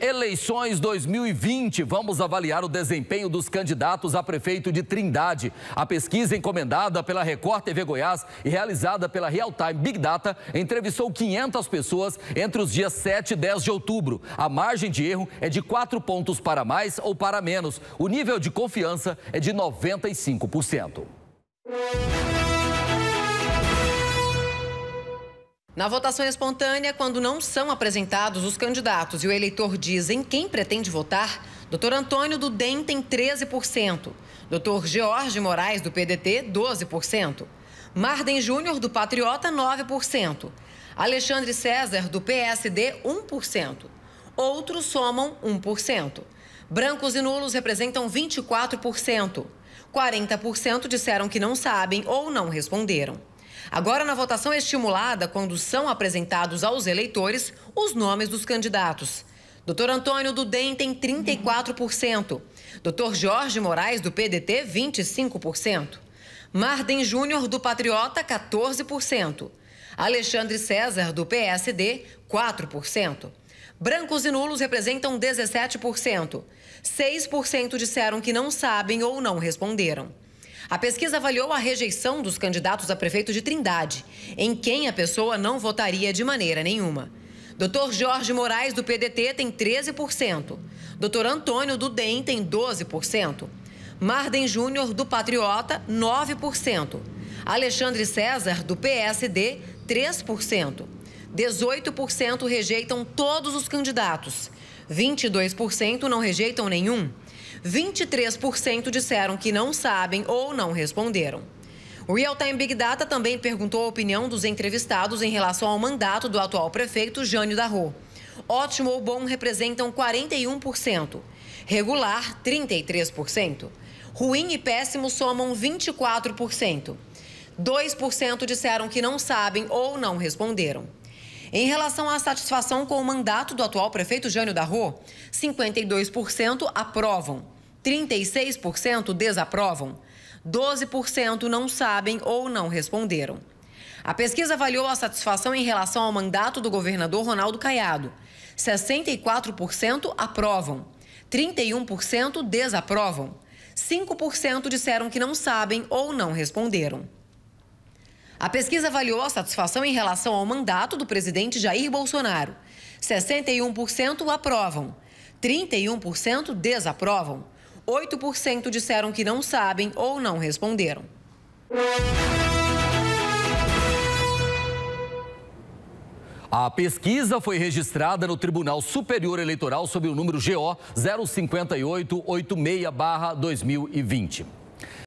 Eleições 2020. Vamos avaliar o desempenho dos candidatos a prefeito de Trindade. A pesquisa encomendada pela Record TV Goiás e realizada pela Real Time Big Data entrevistou 500 pessoas entre os dias 7 e 10 de outubro. A margem de erro é de 4 pontos para mais ou para menos. O nível de confiança é de 95%. Na votação espontânea, quando não são apresentados os candidatos e o eleitor diz em quem pretende votar, Dr. Antônio do tem 13%, Dr. George Moraes do PDT, 12%, Marden Júnior do Patriota, 9%, Alexandre César do PSD, 1%. Outros somam 1%. Brancos e nulos representam 24%. 40% disseram que não sabem ou não responderam. Agora, na votação estimulada, quando são apresentados aos eleitores os nomes dos candidatos. Doutor Antônio do tem 34%. Doutor Jorge Moraes, do PDT, 25%. Marden Júnior, do Patriota, 14%. Alexandre César, do PSD, 4%. Brancos e nulos representam 17%. 6% disseram que não sabem ou não responderam. A pesquisa avaliou a rejeição dos candidatos a prefeito de Trindade, em quem a pessoa não votaria de maneira nenhuma. Dr. Jorge Moraes, do PDT, tem 13%. Dr. Antônio, do DEM, tem 12%. Marden Júnior, do Patriota, 9%. Alexandre César, do PSD, 3%. 18% rejeitam todos os candidatos 22% não rejeitam nenhum. 23% disseram que não sabem ou não responderam. O Real Time Big Data também perguntou a opinião dos entrevistados em relação ao mandato do atual prefeito Jânio Darro. Ótimo ou bom representam 41%, regular 33%, ruim e péssimo somam 24%. 2% disseram que não sabem ou não responderam. Em relação à satisfação com o mandato do atual prefeito Jânio Darro, 52% aprovam, 36% desaprovam, 12% não sabem ou não responderam. A pesquisa avaliou a satisfação em relação ao mandato do governador Ronaldo Caiado. 64% aprovam, 31% desaprovam, 5% disseram que não sabem ou não responderam. A pesquisa avaliou a satisfação em relação ao mandato do presidente Jair Bolsonaro. 61% aprovam, 31% desaprovam, 8% disseram que não sabem ou não responderam. A pesquisa foi registrada no Tribunal Superior Eleitoral sob o número GO 05886-2020.